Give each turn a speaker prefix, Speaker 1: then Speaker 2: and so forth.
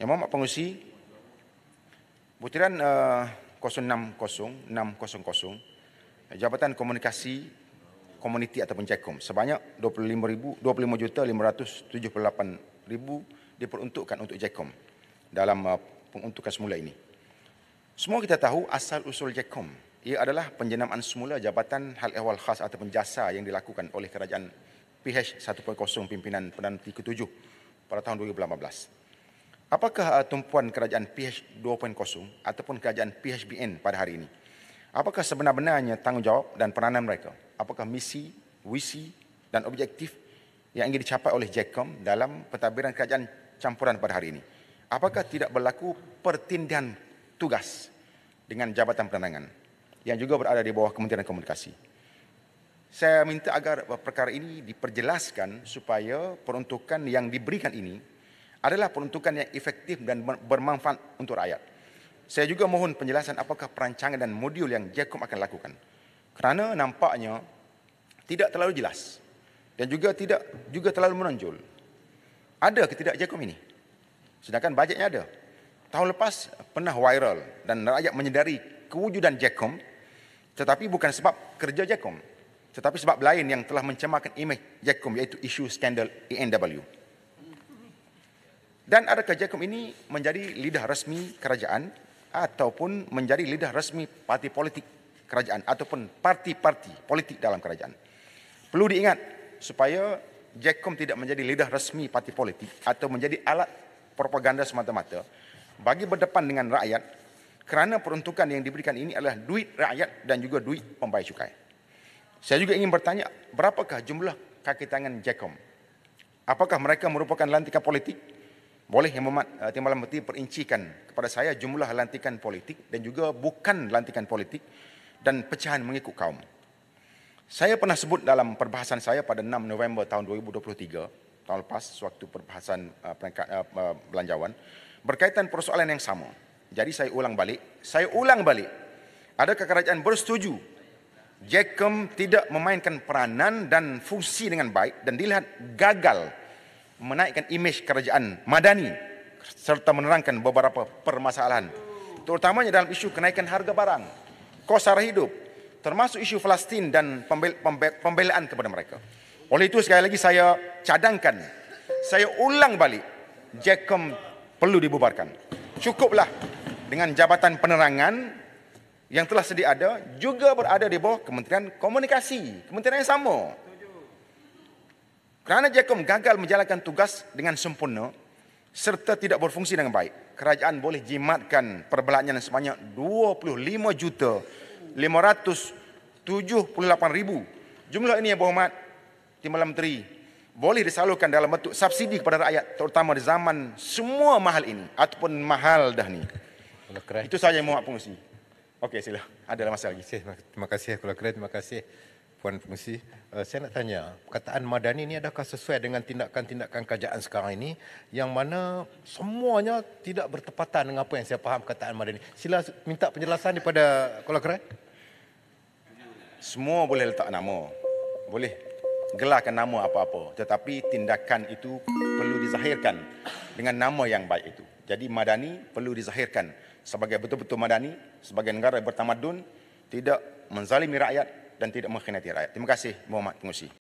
Speaker 1: Yang Muhammad pengusi butiran uh, eh, 060600 Jabatan Komunikasi Komuniti atau JAKOM sebanyak 25,000, 25,578,000 diperuntukkan untuk JAKOM dalam uh, penguntukan semula ini. Semua kita tahu asal usul JAKOM ia adalah penjenamaan semula jabatan hal ehwal khas atau penjasa yang dilakukan oleh kerajaan PH 1.0 pimpinan Perdana Menteri ke-7 pada tahun 2018. Apakah uh, tumpuan kerajaan PH 2.0 ataupun kerajaan PHBN pada hari ini? Apakah sebenar-benarnya tanggungjawab dan peranan mereka? Apakah misi, visi dan objektif yang ingin dicapai oleh JECOM dalam pentadbiran kerajaan campuran pada hari ini? Apakah tidak berlaku pertindahan tugas dengan Jabatan Penerangan yang juga berada di bawah Kementerian Komunikasi? Saya minta agar perkara ini diperjelaskan supaya peruntukan yang diberikan ini adalah peruntukan yang efektif dan bermanfaat untuk rakyat. Saya juga mohon penjelasan apakah perancangan dan modul yang JAKOM akan lakukan. Kerana nampaknya tidak terlalu jelas dan juga tidak juga terlalu menonjol. Ada ke tidak JAKOM ini? Sedangkan bajetnya ada. Tahun lepas pernah viral dan rakyat menyedari kewujudan JAKOM tetapi bukan sebab kerja JAKOM tetapi sebab lain yang telah mencemarkan imej JAKOM iaitu isu skandal ANW. Dan adakah Jacob ini menjadi lidah resmi kerajaan ataupun menjadi lidah resmi parti politik kerajaan ataupun parti-parti politik dalam kerajaan. Perlu diingat supaya Jacob tidak menjadi lidah resmi parti politik atau menjadi alat propaganda semata-mata bagi berdepan dengan rakyat kerana peruntukan yang diberikan ini adalah duit rakyat dan juga duit pembayar cukai. Saya juga ingin bertanya, berapakah jumlah kaki tangan Jacob? Apakah mereka merupakan lantikan politik boleh yang Muhammad uh, eh, Timbalan Menteri perincikan kepada saya jumlah lantikan politik dan juga bukan lantikan politik dan pecahan mengikut kaum. Saya pernah sebut dalam perbahasan saya pada 6 November tahun 2023, tahun lepas sewaktu perbahasan uh, peringkat, uh, belanjawan, berkaitan persoalan yang sama. Jadi saya ulang balik, saya ulang balik. Adakah kerajaan bersetuju Jacob tidak memainkan peranan dan fungsi dengan baik dan dilihat gagal menaikkan imej kerajaan madani serta menerangkan beberapa permasalahan terutamanya dalam isu kenaikan harga barang, kos sara hidup termasuk isu Palestin dan pembelaan kepada mereka. Oleh itu sekali lagi saya cadangkan, saya ulang balik, JAKOM perlu dibubarkan. Cukuplah dengan jabatan penerangan yang telah sedia ada juga berada di bawah Kementerian Komunikasi, kementerian yang sama. Kerana Jacob gagal menjalankan tugas dengan sempurna serta tidak berfungsi dengan baik, kerajaan boleh jimatkan perbelanjaan sebanyak 25 juta 578 Jumlah ini yang berhormat Timbalan Menteri boleh disalurkan dalam bentuk subsidi kepada rakyat terutama di zaman semua mahal ini ataupun mahal dah ni. Itu saja yang muat fungsi. Okey sila. Ada masa lagi. Terima kasih. Terima kasih. Terima kasih. Puan Pengisi, eh, saya nak tanya, perkataan Madani ini adakah sesuai dengan tindakan-tindakan kerajaan sekarang ini yang mana semuanya tidak bertepatan dengan apa yang saya faham perkataan Madani? Sila minta penjelasan daripada kolokeran. Semua boleh letak nama. Boleh gelarkan nama apa-apa. Tetapi tindakan itu perlu dizahirkan dengan nama yang baik itu. Jadi Madani perlu dizahirkan sebagai betul-betul Madani, sebagai negara bertamadun, tidak menzalimi rakyat, dan tidak mengkhianati rakyat. Terima kasih Muhammad Pengusi.